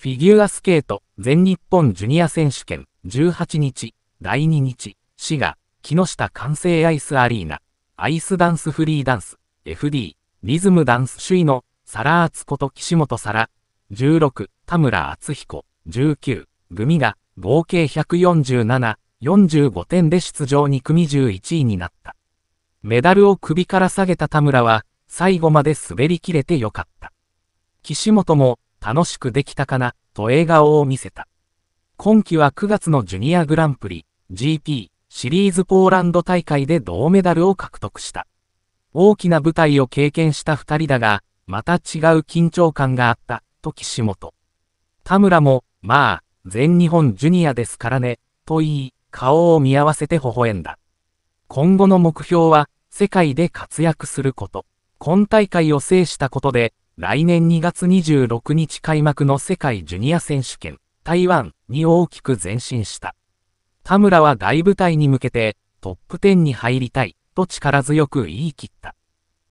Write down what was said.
フィギュアスケート全日本ジュニア選手権18日第2日滋賀木下完成アイスアリーナアイスダンスフリーダンス FD リズムダンス首位のサラアツこと岸本サラ16田村敦彦19ミが合計147 45点で出場2組11位になった。メダルを首から下げた田村は最後まで滑り切れてよかった。岸本も楽しくできたかな、と笑顔を見せた。今季は9月のジュニアグランプリ、GP、シリーズポーランド大会で銅メダルを獲得した。大きな舞台を経験した二人だが、また違う緊張感があった、と岸本。田村も、まあ、全日本ジュニアですからね、と言い、顔を見合わせて微笑んだ。今後の目標は、世界で活躍すること。今大会を制したことで、来年2月26日開幕の世界ジュニア選手権台湾に大きく前進した。田村は大舞台に向けてトップ10に入りたいと力強く言い切った。